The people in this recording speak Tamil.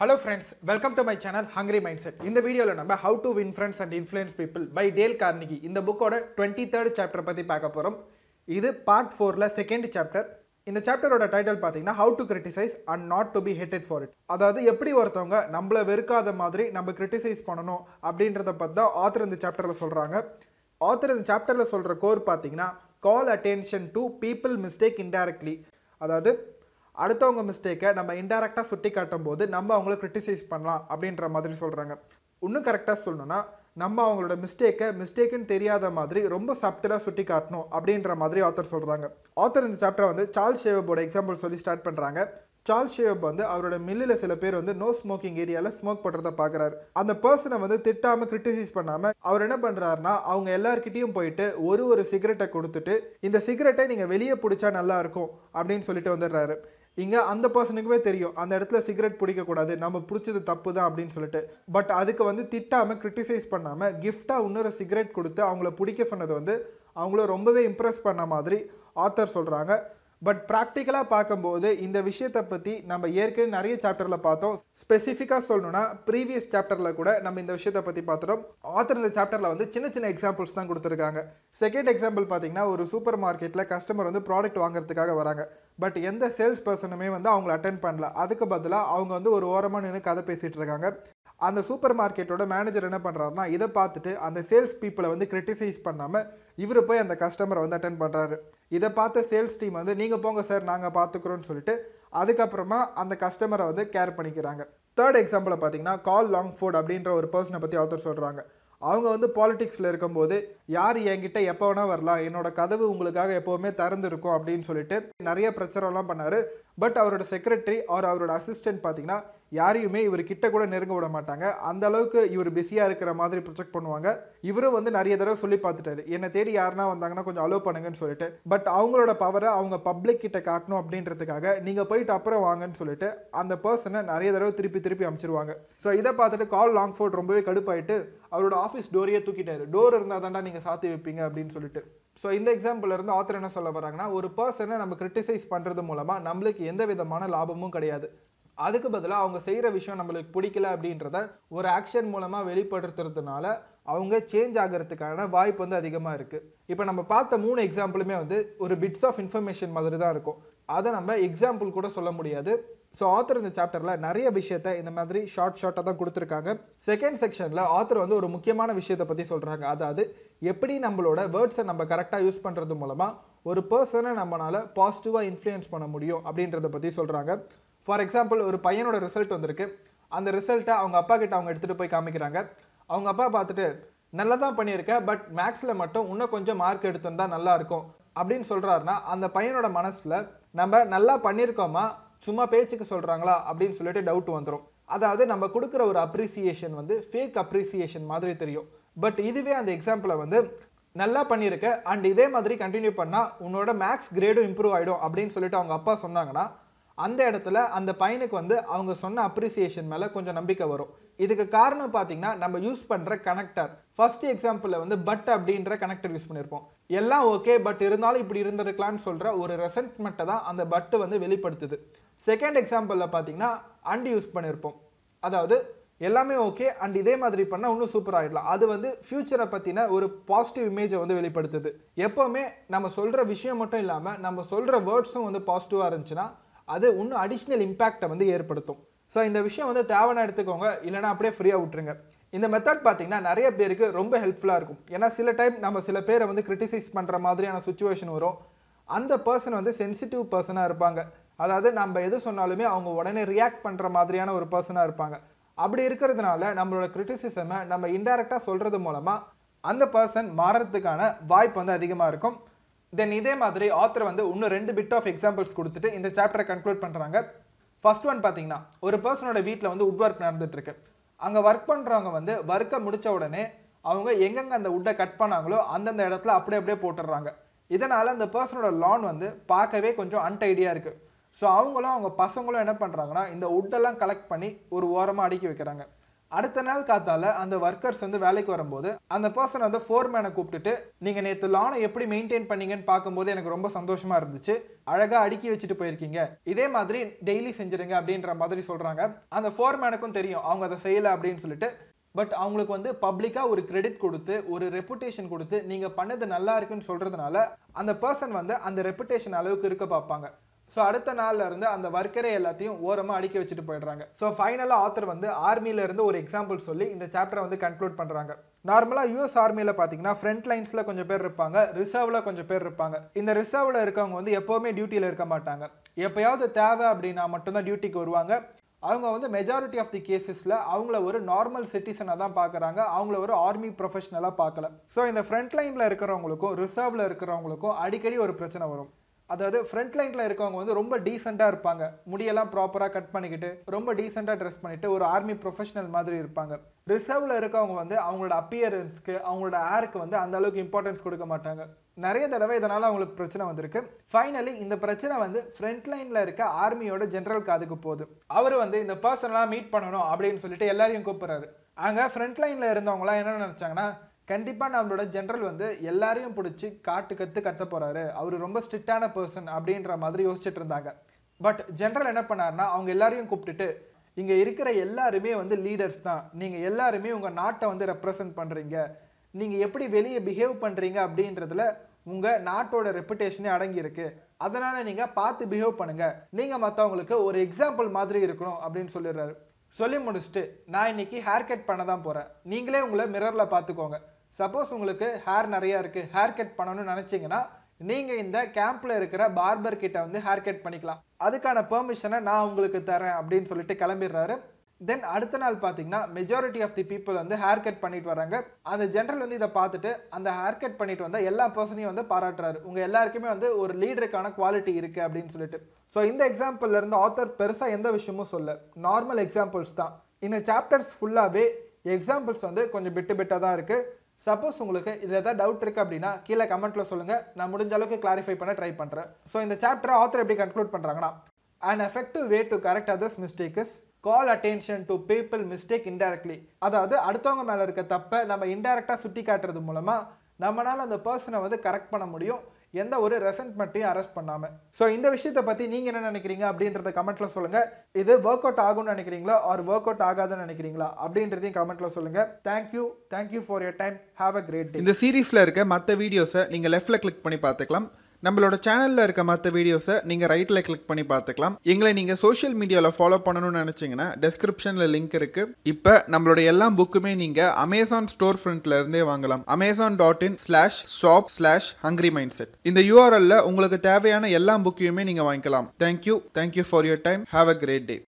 hello friends welcome to my channel hungry mind set இந்த வீடியோவில் நம்ம how to win friends and influence people by Dale Carnegie இந்த புக்கோட டுவெண்ட்டி தேர்ட் சாப்டர் பற்றி பார்க்க போகிறோம் இது பார்ட் ஃபோரில் செகண்ட் சாப்டர் இந்த சாப்டரோட டைட்டில் பார்த்தீங்கன்னா how to criticise and not to be hated for it அதாவது எப்படி ஒருத்தவங்க நம்மளை வெறுக்காத மாதிரி நம்ம கிரிட்டிசைஸ் பண்ணணும் அப்படின்றத பற்றி தான் ஆத்தர் இந்த சாப்டரில் சொல்கிறாங்க ஆத்தர் இந்த சாப்டரில் சொல்கிற கோர் பார்த்தீங்கன்னா call attention to people mistake indirectly அதாவது அடுத்தவங்க மிஸ்டேக்கை நம்ம இன்டெரக்டாக சுட்டி காட்டும் போது நம்ம அவங்கள கிரிட்டிசைஸ் பண்ணலாம் அப்படின்ற மாதிரி சொல்கிறாங்க இன்னும் கரெக்டாக சொல்லணும்னா நம்ம அவங்களோட மிஸ்டேக்கை மிஸ்டேக்குன்னு தெரியாத மாதிரி ரொம்ப சப்டிலாக சுட்டி காட்டணும் அப்படின்ற மாதிரி ஆத்தர் சொல்கிறாங்க ஆத்தர் இந்த சாப்டரை வந்து சார்ல் ஷேவப்போட எக்ஸாம்பிள் சொல்லி ஸ்டார்ட் பண்ணுறாங்க சார்ல் ஷேவப் வந்து அவரோட மில்லில் சில பேர் வந்து நோ ஸ்மோக்கிங் ஏரியாவில் ஸ்மோக் பண்ணுறத பார்க்குறாரு அந்த பர்சனை வந்து திட்டாமல் கிரிட்டிசைஸ் பண்ணாமல் அவர் என்ன பண்ணுறாருனா அவங்க எல்லாருக்கிட்டேயும் போயிட்டு ஒரு ஒரு சிகரெட்டை கொடுத்துட்டு இந்த சிகரெட்டை நீங்கள் வெளியே பிடிச்சா நல்லாயிருக்கும் அப்படின்னு சொல்லிட்டு வந்துடுறாரு இங்கே அந்த பர்சனுக்குமே தெரியும் அந்த இடத்துல சிகரெட் பிடிக்கக்கூடாது நம்ம பிடிச்சது தப்பு தான் அப்படின்னு சொல்லிட்டு பட் அதுக்கு வந்து திட்டாமல் கிரிட்டிசைஸ் பண்ணாமல் கிஃப்டாக இன்னொரு சிகரெட் கொடுத்து அவங்கள பிடிக்க சொன்னது வந்து அவங்கள ரொம்பவே இம்ப்ரெஸ் பண்ண மாதிரி ஆத்தர் சொல்கிறாங்க பட் ப்ராக்டிக்கலாக பார்க்கும்போது இந்த விஷயத்தை பற்றி நம்ம ஏற்கனவே நிறைய சாப்டரில் பார்த்தோம் ஸ்பெசிஃபிக்காக சொல்லணும்னா ப்ரீவியஸ் சாப்டரில் கூட நம்ம இந்த விஷயத்தை பற்றி பார்த்துட்டோம் ஆத்தர் இந்த சாப்டரில் வந்து சின்ன சின்ன எக்ஸாம்பிள்ஸ் தான் கொடுத்துருக்காங்க செகண்ட் எக்ஸாம்பிள் பார்த்தீங்கன்னா ஒரு சூப்பர் மார்க்கெட்டில் கஸ்டமர் வந்து ப்ராடக்ட் வாங்குறதுக்காக வராங்க பட் எந்த சேல்ஸ் பர்சனுமே வந்து அவங்கள அட்டன் பண்ணல அதுக்கு பதிலாக அவங்க வந்து ஒரு ஓரமாக நின்று கதை பேசிகிட்டு இருக்காங்க அந்த சூப்பர் மார்க்கெட்டோட மேனேஜர் என்ன பண்ணுறாருனா இதை பார்த்துட்டு அந்த சேல்ஸ் பீப்புளை வந்து கிரிட்டிசைஸ் பண்ணாமல் இவர் போய் அந்த கஸ்டமரை வந்து அட்டன் பண்ணுறாரு இதை பார்த்த சேல்ஸ் டீம் வந்து நீங்கள் போங்க சார் நாங்கள் பார்த்துக்குறோன்னு சொல்லிட்டு அதுக்கப்புறமா அந்த கஸ்டமரை வந்து கேர் பண்ணிக்கிறாங்க தேர்ட் எக்ஸாம்பிளை பார்த்தீங்கன்னா கால் லாங் ஃபோர்ட் அப்படின்ற ஒரு பர்சனை பற்றி ஆத்தர் சொல்கிறாங்க அவங்க வந்து பாலிடிக்ஸில் இருக்கும்போது யார் என்கிட்ட எப்போ வேணால் வரலாம் என்னோட கதவு உங்களுக்காக எப்போவுமே திறந்துருக்கும் அப்படின்னு சொல்லிட்டு நிறைய பிரச்சனைலாம் பண்ணார் பட் அவரோட செக்ரட்டரி அவர் அவரோட அசிஸ்டன்ட் பார்த்தீங்கன்னா யாரையுமே இவர் கிட்ட கூட நெருங்க விட மாட்டாங்க அந்த அளவுக்கு இவர் பிஸியாக இருக்கிற மாதிரி ப்ரொஜெக்ட் பண்ணுவாங்க இவரும் வந்து நிறைய தடவை சொல்லி பார்த்துட்டாரு என்னை தேடி யாருன்னா வந்தாங்கன்னா கொஞ்சம் அலோவ் பண்ணுங்கன்னு சொல்லிட்டு பட் அவங்களோட பவரை அவங்க பப்ளிக் கிட்ட காட்டணும் அப்படின்றதுக்காக நீங்கள் போயிட்டு அப்புறம் வாங்கன்னு சொல்லிட்டு அந்த பர்சனை நிறைய தடவை திருப்பி திருப்பி அமைச்சிருவாங்க ஸோ இதை பார்த்துட்டு கால் லாங் ஃபோர்ட் ரொம்பவே கடுப்பாயிட்டு அவரோட ஆஃபீஸ் டோரையே தூக்கிட்டாரு டோர் இருந்தால் தாண்டா நீங்கள் நீங்கள் சாத்தி வைப்பீங்க அப்படின்னு சொல்லிட்டு ஸோ இந்த எக்ஸாம்பிள் இருந்து ஆத்தர் என்ன சொல்ல வராங்கன்னா ஒரு பர்சனை நம்ம கிரிட்டிசைஸ் பண்ணுறது மூலமாக நம்மளுக்கு எந்த விதமான லாபமும் கிடையாது அதுக்கு பதிலாக அவங்க செய்கிற விஷயம் நம்மளுக்கு பிடிக்கல அப்படின்றத ஒரு ஆக்ஷன் மூலமாக வெளிப்படுத்துறதுனால அவங்க சேஞ்ச் ஆகிறதுக்கான வாய்ப்பு வந்து அதிகமாக இருக்குது இப்போ நம்ம பார்த்த மூணு எக்ஸாம்பிளுமே வந்து ஒரு பிட்ஸ் ஆஃப் இன்ஃபர்மேஷன் மாதிரி தான் இருக்கும் அதை நம்ம எக்ஸாம்பிள் கூட சொல்ல முடியாது ஸோ ஆத்தர் இந்த சாப்டரில் நிறைய விஷயத்த இந்த மாதிரி ஷார்ட் ஷார்ட்டாக தான் கொடுத்துருக்காங்க செகண்ட் செக்ஷனில் ஆத்தர் வந்து ஒரு முக்கியமான விஷயத்தை பற்றி சொல்கிறாங்க அதாவது எப்படி நம்மளோட வேர்ட்ஸை நம்ம கரெக்டாக யூஸ் பண்ணுறது மூலமாக ஒரு பர்சனை நம்மளால் பாசிட்டிவாக இன்ஃப்ளூயன்ஸ் பண்ண முடியும் அப்படின்றத பற்றி சொல்கிறாங்க ஃபார் எக்ஸாம்பிள் ஒரு பையனோட ரிசல்ட் வந்திருக்கு அந்த ரிசல்ட்டை அவங்க அப்பா கிட்ட அவங்க எடுத்துகிட்டு போய் காமிக்கிறாங்க அவங்க அப்பா பார்த்துட்டு நல்லா தான் பண்ணியிருக்க பட் மேக்ஸில் மட்டும் இன்னும் கொஞ்சம் மார்க் எடுத்திருந்தால் நல்லா இருக்கும் அப்படின்னு சொல்கிறாருன்னா அந்த பையனோட மனசில் நம்ம நல்லா பண்ணியிருக்கோமா சும்மா பேச்சுக்கு சொல்கிறாங்களா அப்படின்னு சொல்லிட்டு டவுட் வந்துடும் அதாவது நம்ம கொடுக்குற ஒரு அப்ரிசியேஷன் வந்து ஃபேக் அப்ரிசியேஷன் மாதிரி தெரியும் பட் இதுவே அந்த எக்ஸாம்பிளை வந்து நல்லா பண்ணியிருக்க அண்ட் இதே மாதிரி கண்டினியூ பண்ணால் உன்னோட மேக்ஸ் கிரேடும் இம்ப்ரூவ் ஆகிடும் அப்படின்னு சொல்லிட்டு அவங்க அப்பா சொன்னாங்கன்னா அந்த இடத்துல அந்த பையனுக்கு வந்து அவங்க சொன்ன அப்ரிசியேஷன் மேலே கொஞ்சம் நம்பிக்கை வரும் இதுக்கு காரணம் பார்த்தீங்கன்னா நம்ம யூஸ் பண்ணுற கனெக்டர் ஃபர்ஸ்ட் எக்ஸாம்பிளில் வந்து பட் அப்படின்ற கனெக்டர் யூஸ் பண்ணியிருப்போம் எல்லாம் ஓகே பட் இருந்தாலும் இப்படி இருந்திருக்கலாம்னு சொல்கிற ஒரு ரெசன்ட்மெண்ட்டை தான் அந்த பட்டு வந்து வெளிப்படுத்துது செகண்ட் எக்ஸாம்பிளில் பார்த்தீங்கன்னா அண்டு யூஸ் பண்ணியிருப்போம் அதாவது எல்லாமே ஓகே அண்ட் இதே மாதிரி பண்ணால் இன்னும் சூப்பர் ஆகிடலாம் அது வந்து ஃப்யூச்சரை பற்றின ஒரு பாசிட்டிவ் இமேஜை வந்து வெளிப்படுத்துது எப்போவுமே நம்ம சொல்கிற விஷயம் மட்டும் இல்லாமல் நம்ம சொல்கிற வேர்ட்ஸும் வந்து பாசிட்டிவாக இருந்துச்சுன்னா அது இன்னும் அடிஷ்னல் இம்பேக்டை வந்து ஏற்படுத்தும் ஸோ இந்த விஷயம் வந்து தேவைன்னா எடுத்துக்கோங்க இல்லைனா அப்படியே ஃப்ரீயாக விட்டுருங்க இந்த மெத்தட் பார்த்தீங்கன்னா நிறைய பேருக்கு ரொம்ப ஹெல்ப்ஃபுல்லாக இருக்கும் ஏன்னா சில டைம் நம்ம சில பேரை வந்து கிரிட்டிசைஸ் பண்ணுற மாதிரியான சுச்சுவேஷன் வரும் அந்த பர்சன் வந்து சென்சிட்டிவ் பர்சனாக இருப்பாங்க அதாவது நம்ம எது சொன்னாலுமே அவங்க உடனே ரியாக்ட் பண்ணுற மாதிரியான ஒரு பர்சனாக இருப்பாங்க அப்படி இருக்கிறதுனால நம்மளோட கிரிட்டிசிசமை நம்ம இன்டைரக்டாக சொல்கிறது மூலமாக அந்த பர்சன் மாறுறதுக்கான வாய்ப்பு வந்து அதிகமாக இருக்கும் தென் இதே மாதிரி ஆத்தர் வந்து இன்னும் ரெண்டு பிட் ஆஃப் எக்ஸாம்பிள்ஸ் கொடுத்துட்டு இந்த சாப்டரை கன்க்ளூட் பண்ணுறாங்க ஃபர்ஸ்ட் ஒன் பார்த்தீங்கன்னா ஒரு பர்சனோட வீட்டில் வந்து உட் ஒர்க் நடந்துட்டுருக்கு அங்கே ஒர்க் பண்ணுறவங்க வந்து ஒர்க்கை முடித்த உடனே அவங்க எங்கெங்கே அந்த உட்டை கட் பண்ணாங்களோ அந்தந்த இடத்துல அப்படியே அப்படியே போட்டுடுறாங்க இதனால் அந்த பர்சனோட லான் வந்து பார்க்கவே கொஞ்சம் அன்டைடியாக இருக்குது ஸோ அவங்களும் அவங்க பசங்களும் என்ன பண்ணுறாங்கன்னா இந்த உட்டெல்லாம் கலெக்ட் பண்ணி ஒரு ஓரமாக அடுக்கி வைக்கிறாங்க அடுத்த நாள் காத்தால அந்த ஒர்க்கர்ஸ் வந்து வேலைக்கு வரும்போது அந்த பர்சன் வந்து ஃபோர்மேனை கூப்பிட்டுட்டு நீங்கள் நேற்று லானை எப்படி மெயின்டைன் பண்ணீங்கன்னு பார்க்கும்போது எனக்கு ரொம்ப சந்தோஷமாக இருந்துச்சு அழகாக அடுக்கி வச்சுட்டு போயிருக்கீங்க இதே மாதிரி டெய்லி செஞ்சிருங்க அப்படின்ற மாதிரி சொல்கிறாங்க அந்த ஃபோர்மேனுக்கும் தெரியும் அவங்க அதை செய்யலை அப்படின்னு சொல்லிட்டு பட் அவங்களுக்கு வந்து பப்ளிக்காக ஒரு கிரெடிட் கொடுத்து ஒரு ரெப்புடேஷன் கொடுத்து நீங்கள் பண்ணது நல்லா இருக்குன்னு சொல்கிறதுனால அந்த பர்சன் வந்து அந்த ரெப்புடேஷன் அளவுக்கு இருக்க பார்ப்பாங்க ஸோ அடுத்த நாளில் இருந்து அந்த ஒர்க்கரை எல்லாத்தையும் ஓரமாக அடிக்க வச்சுட்டு போயிடுறாங்க ஸோ ஃபைனலாக ஆத்தர் வந்து ஆர்மியிலேருந்து ஒரு எக்ஸாம்பிள் சொல்லி இந்த சாப்டரை வந்து கன்க்ளூட் பண்ணுறாங்க நார்மலாக யூஎஸ் ஆர்மியில் பார்த்தீங்கன்னா ஃப்ரண்ட் லைன்ஸில் கொஞ்சம் பேர் இருப்பாங்க ரிசர்வில் கொஞ்சம் பேர் இருப்பாங்க இந்த ரிசர்வில் இருக்கவங்க வந்து எப்போவுமே டியூட்டியில் இருக்க மாட்டாங்க எப்போயாவது தேவை அப்படின்னா மட்டும்தான் டியூட்டிக்கு வருவாங்க அவங்க வந்து மெஜாரிட்டி ஆஃப் தி கேசஸில் அவங்கள ஒரு நார்மல் சிட்டிசனாக தான் பார்க்குறாங்க அவங்கள ஒரு ஆர்மி ப்ரொஃபஷனலாக பார்க்கல ஸோ இந்த ஃப்ரண்ட் லைனில் இருக்கிறவங்களுக்கும் ரிசர்வில் இருக்கிறவங்களுக்கும் அடிக்கடி ஒரு பிரச்சனை வரும் அதாவது ஃப்ரண்ட் லைனில் இருக்கவங்க வந்து ரொம்ப டீசெண்டாக இருப்பாங்க முடியெல்லாம் ப்ராப்பராக கட் பண்ணிக்கிட்டு ரொம்ப டீசெண்டாக ட்ரெஸ் பண்ணிவிட்டு ஒரு ஆர்மி ப்ரொஃபஷனல் மாதிரி இருப்பாங்க ரிசர்வில் இருக்கவங்க வந்து அவங்களோட அப்பியரன்ஸ்க்கு அவங்களோட ஏருக்கு வந்து அந்த அளவுக்கு இம்பார்ட்டன்ஸ் கொடுக்க மாட்டாங்க நிறைய தடவை இதனால் அவங்களுக்கு பிரச்சனை வந்திருக்கு ஃபைனலி இந்த பிரச்சனை வந்து ஃப்ரண்ட் லைனில் இருக்க ஆர்மியோட ஜென்ரல் காதுக்கு போகுது அவர் வந்து இந்த பர்சனலாக மீட் பண்ணணும் அப்படின்னு சொல்லிட்டு எல்லாரையும் கூப்பிட்றாரு அங்கே ஃப்ரண்ட் லைனில் இருந்தவங்களாம் என்ன நினச்சாங்கன்னா கண்டிப்பாக நம்மளோட ஜென்ரல் வந்து எல்லாரையும் பிடிச்சி காட்டு கற்று கத்த போகிறாரு அவர் ரொம்ப ஸ்ட்ரிக்டான பர்சன் அப்படின்ற மாதிரி யோசிச்சுட்டு இருந்தாங்க பட் ஜென்ரல் என்ன பண்ணார்னா அவங்க எல்லாரையும் கூப்பிட்டுட்டு இங்கே இருக்கிற எல்லாருமே வந்து லீடர்ஸ் தான் நீங்கள் எல்லாருமே உங்கள் நாட்டை வந்து ரெப்ரசன்ட் பண்ணுறீங்க நீங்கள் எப்படி வெளியே பிஹேவ் பண்ணுறீங்க அப்படின்றதுல உங்கள் நாட்டோட ரெப்புடேஷனே அடங்கியிருக்கு அதனால் நீங்கள் பார்த்து பிஹேவ் பண்ணுங்கள் நீங்கள் மற்றவங்களுக்கு ஒரு எக்ஸாம்பிள் மாதிரி இருக்கணும் அப்படின்னு சொல்லிடுறாரு சொல்லி முடிச்சுட்டு நான் இன்னைக்கு ஹேர் கட் பண்ண தான் போகிறேன் நீங்களே உங்களை மிரரில் பார்த்துக்கோங்க சப்போஸ் உங்களுக்கு ஹேர் நிறையா இருக்குது ஹேர் கட் பண்ணணும்னு நினச்சிங்கன்னா நீங்கள் இந்த கேம்பில் இருக்கிற பார்பர் கிட்ட வந்து ஹேர் கட் பண்ணிக்கலாம் அதுக்கான பெர்மிஷனை நான் உங்களுக்கு தரேன் அப்படின்னு சொல்லிட்டு கிளம்பிடுறாரு தென் அடுத்த நாள் பார்த்தீங்கன்னா மெஜாரிட்டி ஆஃப் தி பீப்புள் வந்து ஹேர் கட் பண்ணிட்டு வராங்க அந்த ஜென்ரல் வந்து இதை பார்த்துட்டு அந்த ஹேர் கட் பண்ணிட்டு வந்தால் எல்லா பர்சனையும் வந்து பாராட்டுறாரு உங்கள் எல்லாருக்குமே வந்து ஒரு லீடருக்கான குவாலிட்டி இருக்குது அப்படின்னு சொல்லிட்டு ஸோ இந்த எக்ஸாம்பிள்ல இருந்து ஆத்தர் பெருசாக எந்த விஷயமும் சொல்ல நார்மல் எக்ஸாம்பிள்ஸ் தான் இந்த சாப்டர்ஸ் ஃபுல்லாகவே எக்ஸாம்பிள்ஸ் வந்து கொஞ்சம் பிட்டு பிட்டாக தான் இருக்குது சப்போஸ் உங்களுக்கு இதில் ஏதாவது டவுட் இருக்குது அப்படின்னா கீழே கமெண்ட்டில் சொல்லுங்கள் நான் முடிஞ்ச அளவுக்கு கிளாரிஃபை பண்ண ட்ரை பண்ணுறேன் ஸோ இந்த சாப்டரை ஆத்தர் எப்படி கன்க்ளூட் பண்ணுறாங்கன்னா and effective way to correct others mistakes call attention to people mistake indirectly அதாவது அடுத்தவங்க மேலே இருக்க தப்பை நம்ம இன்டெரக்டாக சுட்டி காட்டுறது மூலமாக நம்மளால் அந்த பர்சனை வந்து கரெக்ட் பண்ண முடியும் எந்த ஒரு ரெசன்ட்மெண்ட்டையும் அரெஸ்ட் பண்ணாமல் ஸோ இந்த விஷயத்தை பற்றி நீங்கள் என்ன நினைக்கிறீங்க அப்படின்றத கமெண்ட்டில் சொல்லுங்கள் இது ஒர்க் அவுட் ஆகும்னு நினைக்கிறீங்களா ஆர் ஒர்க் அவுட் ஆகாதுன்னு நினைக்கிறீங்களா அப்படின்றதையும் கமெண்ட்டில் சொல்லுங்கள் thank you thank you for your time have a great இந்த சீரீஸில் இருக்க மற்ற வீடியோஸை நீங்கள் லெஃப்ட்டில் கிளிக் பண்ணி பார்த்துக்கலாம் நம்மளோட சேனலில் இருக்க மற்ற வீடியோஸை நீங்கள் ரைட்டில் கிளிக் பண்ணி பார்த்துக்கலாம் எங்களை நீங்கள் சோஷியல் மீடியாவில் ஃபாலோ பண்ணணும்னு நினச்சிங்கன்னா டெஸ்கிரிப்ஷனில் லிங்க் இருக்குது இப்போ நம்மளோட எல்லா புக்குமே நீங்கள் அமேசான் ஸ்டோர் ஃப்ரண்ட்ல இருந்தே வாங்கலாம் Amazon dot in slash shop slash hungry mind set இந்த யூஆர்எல்ல உங்களுக்கு தேவையான எல்லா புக்கையுமே நீங்கள் வாங்கிக்கலாம் thank you thank you for your time have a great day